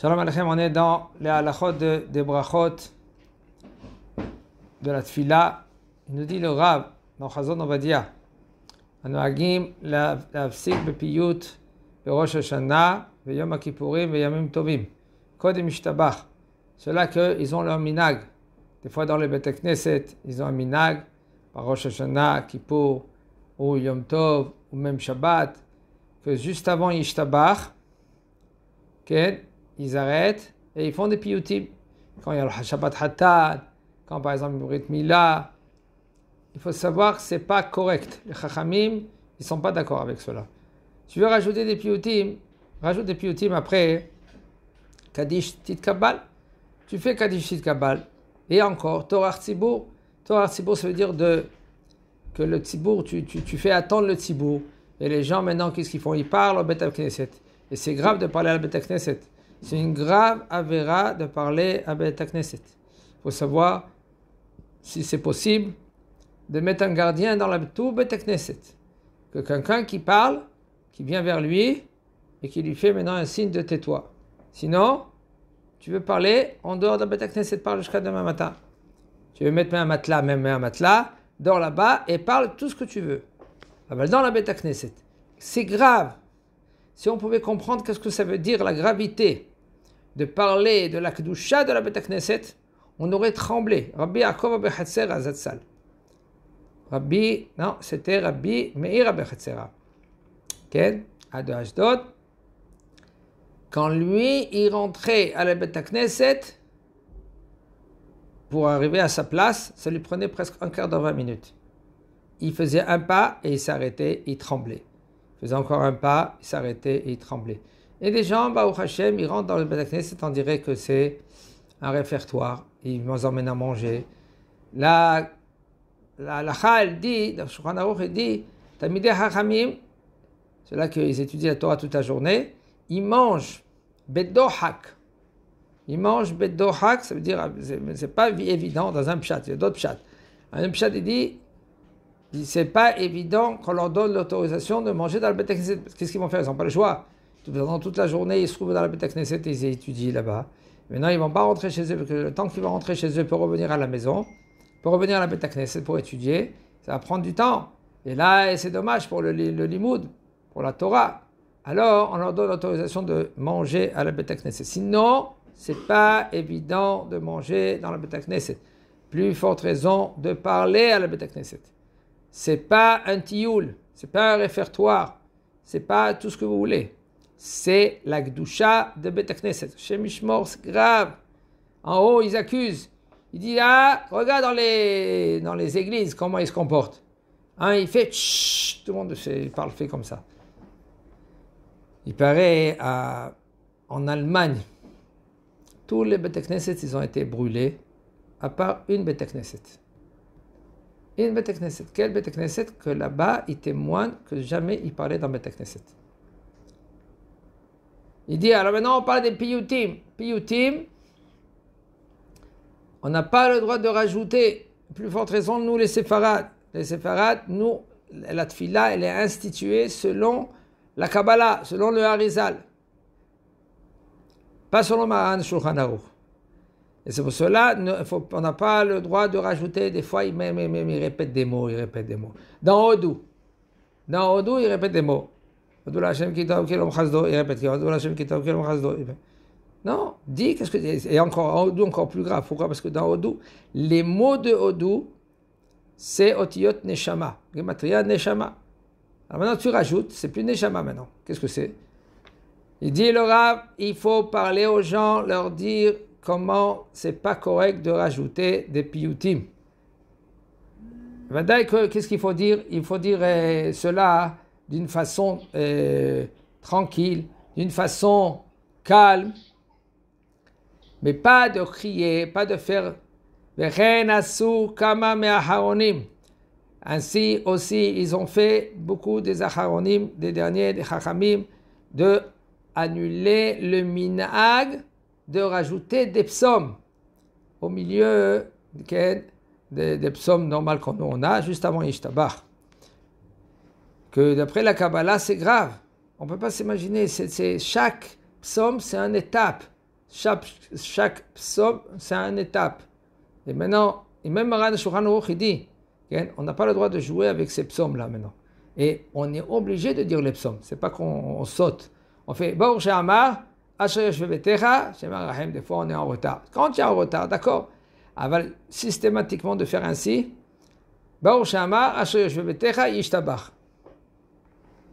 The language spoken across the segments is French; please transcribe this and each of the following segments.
Shalom Alechem, on est dans les halachot de, des brachot de la tfila. Il nous dit le Rav, dans Chazon Ovadia, Hashanah להפסיק Yom בראש השנה ויום tovim. וימים טובים. קודם משתבח. Cela qu'ils ont leur minag. Des fois dans les Beth Knesset, ils ont un minag, par Rosh Hashanah, Kippour, ou Yom Tov, ou même Shabbat, que juste avant Ishtabach, okay, ils arrêtent et ils font des piyutim. Quand il y a le Shabbat quand par exemple le Brit Mila, il faut savoir que ce n'est pas correct. Les Chachamim, ils ne sont pas d'accord avec cela. Tu veux rajouter des piyutim, rajoute des piyutim après Kadish Tit Kabbal. Tu fais Kadish Tit Kabbal. Et encore, Torah Tzibur Torah Tzibur, ça veut dire de, que le tibou tu, tu, tu, fais attendre le Tzibur. Et les gens, maintenant, qu'est-ce qu'ils font Ils parlent au Beth Knesset. Et c'est grave de parler à la Knesset. C'est une grave avéra de parler à Beth Knesset. Il faut savoir si c'est possible de mettre un gardien dans la tour Beth Que quelqu'un qui parle, qui vient vers lui et qui lui fait maintenant un signe de tais-toi. Sinon, tu veux parler en dehors de Beth Knesset, parle jusqu'à demain matin. Tu veux mettre un matelas, même un matelas, dors là-bas et parle tout ce que tu veux. Ah ben, dans la Beth C'est grave. Si on pouvait comprendre qu'est-ce que ça veut dire la gravité de parler de la Kedusha de la Beta Knesset, on aurait tremblé. Rabbi Yaakov Abechatzer Azatzal. Rabbi, non, c'était Rabbi Meir Abechatzera. Ken, Ado Quand lui, il rentrait à la Beta Knesset, pour arriver à sa place, ça lui prenait presque un quart d'heure, vingt minutes. Il faisait un pas et il s'arrêtait, il tremblait. Il faisait encore un pas, il s'arrêtait et il tremblait. Et les gens, bah, au ils rentrent dans le Bedaknesset, on dirait que c'est un répertoire, Ils nous emmènent à manger. La, la, la Chal dit, le Shulchan Aruch dit, Tamideh Hachamim, c'est là qu'ils étudient la Torah toute la journée, ils mangent Bedohak. Ils mangent Bedohak, ça veut dire, c'est pas évident dans un pshat, il y a d'autres pchats. Un pshat, il dit, c'est pas évident qu'on leur donne l'autorisation de manger dans le Bedaknesset. Qu'est-ce qu'ils vont faire Ils n'ont pas le choix pendant toute la journée, ils se trouvent dans la Knesset et ils étudient là-bas. Maintenant, ils ne vont pas rentrer chez eux, parce que le temps qu'ils vont rentrer chez eux pour revenir à la maison, pour revenir à la Knesset pour étudier, ça va prendre du temps. Et là, c'est dommage pour le, le, limoud, pour la Torah. Alors, on leur donne l'autorisation de manger à la Knesset. Sinon, c'est pas évident de manger dans la Knesset. Plus forte raison de parler à la Knesset. C'est pas un tioul, c'est pas un réfertoire, c'est pas tout ce que vous voulez c'est la Gdusha de Betekneset. Chez Mishmor, c'est grave. En haut, ils accusent. Ils disent Ah, regarde dans les, dans les églises comment ils se comportent. Hein, il fait tout le monde parle, fait comme ça. Il paraît à, en Allemagne, tous les Betekneset, ils ont été brûlés, à part une Knesset. Une Knesset Quelle Betekneset que là-bas, ils témoignent que jamais ils parlaient dans Knesset. Il dit, alors maintenant on parle des piyutim. Piyutim, on n'a pas le droit de rajouter, plus forte raison, nous les séfarades. Les séfarades, nous, la tfila, elle est instituée selon la Kabbalah, selon le Harizal. Pas selon Mahan Shulchan Et c'est pour cela, qu'on on n'a pas le droit de rajouter, des fois, il, même, répète des mots, il répète des mots. Dans Odu, dans Odou, il répète des mots. Adula Hashem Kitab Kelom Chazdo. Il répète Adula Hashem Kitab Kelom Chazdo. Eh ben, non, dis qu'est-ce que. Et encore, Odou, encore plus grave. Pourquoi Parce que dans Odou, les mots de Odou, c'est Otiyot Neshama. Gematria Neshama. Alors maintenant, tu rajoutes, c'est plus Neshama maintenant. Qu'est-ce que c'est Il dit le Rav, il faut parler aux gens, leur dire comment c'est pas correct de rajouter des piyutim. Eh ben, qu'est-ce qu'il faut dire Il faut dire eh, cela d'une façon euh, tranquille, d'une façon calme, mais pas de crier, pas de faire kama Ainsi aussi, ils ont fait beaucoup des acharonim des derniers, des hachamim, de annuler le minag, de rajouter des psaumes au milieu des, psaumes normales qu'on a, juste avant Ishtabach que d'après la Kabbalah, c'est grave. On ne peut pas s'imaginer. C'est, chaque psaume, c'est un étape. Chaque, psaume, c'est un étape. Et maintenant, même Maran il dit on n'a pas le droit de jouer avec ces psaumes-là maintenant. Et on est obligé de dire les psaumes. C'est pas qu'on saute. On fait Baruch Des fois, on est en retard. Quand tu es en retard, d'accord. Aval systématiquement de faire ainsi. Baruch Shama, Asher Yeshvetecha, Yishtabach.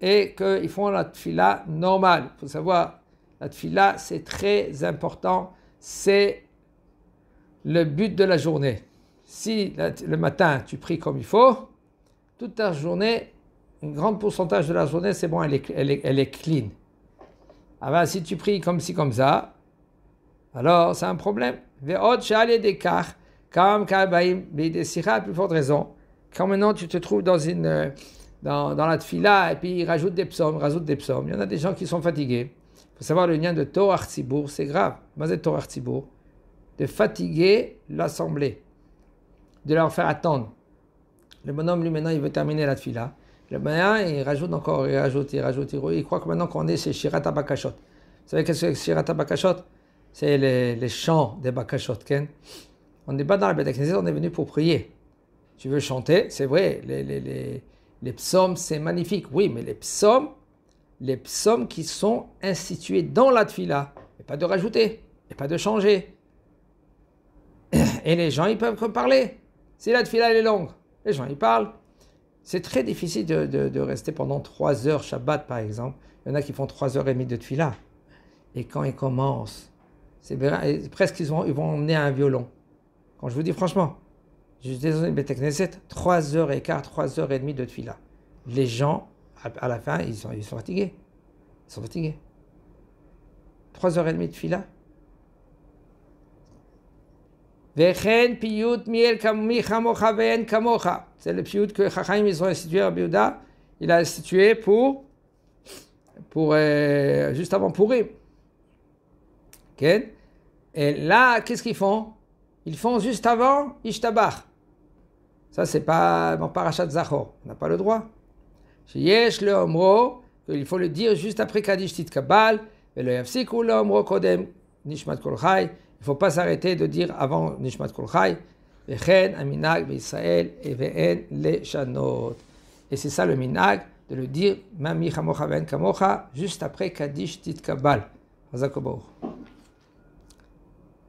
et qu'ils font la tfila normale. Il faut savoir, la tfila, c'est très important. C'est le but de la journée. Si le matin, tu pries comme il faut, toute ta journée, un grand pourcentage de la journée, c'est bon, elle est, clean. Ah ben, si tu pries comme ci, comme ça, alors c'est un problème. Comme plus forte raison, quand maintenant tu te trouves dans une euh, dans, la tfila, et puis ils rajoutent des psaumes, rajoutent des psaumes. Il y en a des gens qui sont fatigués. Il faut savoir le lien de Torah Tzibur, c'est grave. Torah De fatiguer l'assemblée, de leur faire attendre. Le bonhomme, lui, maintenant, il veut terminer la tfila. Le bonhomme, il rajoute encore, il rajoute, il rajoute, il, il croit que maintenant qu'on est chez Shirata Bakashot. Vous savez qu'est-ce que Shirata Bakashot C'est les, chants des Bakashot. On n'est pas dans la Bête on est venu pour prier. Tu veux chanter, c'est vrai, les les psaumes, c'est magnifique. Oui, mais les psaumes, les psaumes qui sont institués dans la n'y Et pas de rajouter, et pas de changer. Et les gens, ils peuvent parler. Si la tfila, elle est longue, les gens, ils parlent. C'est très difficile de, rester pendant 3 heures Shabbat, par exemple. Il y en a qui font 3 heures et demie de tfila. Et quand ils commencent, c'est presque qu'ils vont, ils vont emmener un violon. Quand je vous dis franchement, je suis une 3h15, 3h30 de fila. Les gens, à la fin, ils sont, ils fatigués. Ils sont fatigués. 3h30 de fila. miel C'est le piyut que Chachaim, ils ont institué à Biouda. Il a institué pour, pour euh, juste avant pourrir. Et là, qu'est-ce qu'ils font Ils font juste avant Ishtabar. Ça, c'est pas dans Parashat Zachor. On n'a pas le droit. Yesh le Omro, il faut le dire juste après Kadish Tit Kabbal, et le Yafsiku le Omro Kodem, Nishmat Kol Il faut pas s'arrêter de dire avant Nishmat Kol Vechen, Aminag, Israël, et Ve'en, le Shanot. Et c'est ça le minag, de le dire, Mami Chamocha Ben Kamocha, juste après Kadish Tit Kabbal. Hazakobour.